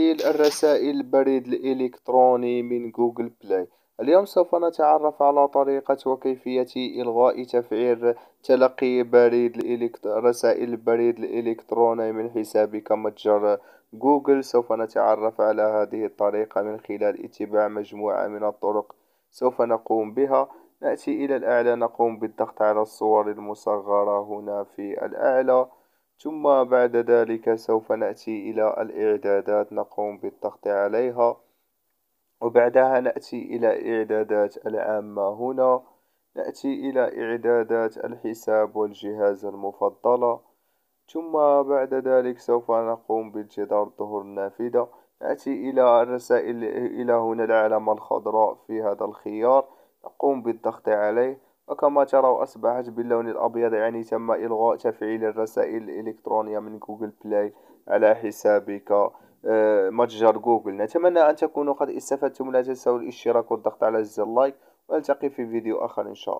تحميل الرسائل البريد الإلكتروني من جوجل بلاي اليوم سوف نتعرف على طريقة وكيفية إلغاء تفعيل تلقي بريد رسائل البريد الإلكتروني من حسابك متجر جوجل سوف نتعرف على هذه الطريقة من خلال اتباع مجموعة من الطرق سوف نقوم بها نأتي إلى الأعلى نقوم بالضغط على الصور المصغرة هنا في الأعلى ثم بعد ذلك سوف نأتي إلى الإعدادات نقوم بالضغط عليها وبعدها نأتي إلى إعدادات العامة هنا نأتي إلى إعدادات الحساب والجهاز المفضلة ثم بعد ذلك سوف نقوم بجدار ظهور النافذة نأتي إلى الرسائل إلى هنا العلامة الخضراء في هذا الخيار نقوم بالضغط عليه وكما ترى أصبحت باللون الأبيض يعني تم إلغاء تفعيل الرسائل الإلكترونية من جوجل بلاي على حسابك آه، متجر جوجل نتمنى أن تكونوا قد استفدتم لا تنسوا الاشتراك والضغط على زر لايك ونلتقي في فيديو آخر إن شاء الله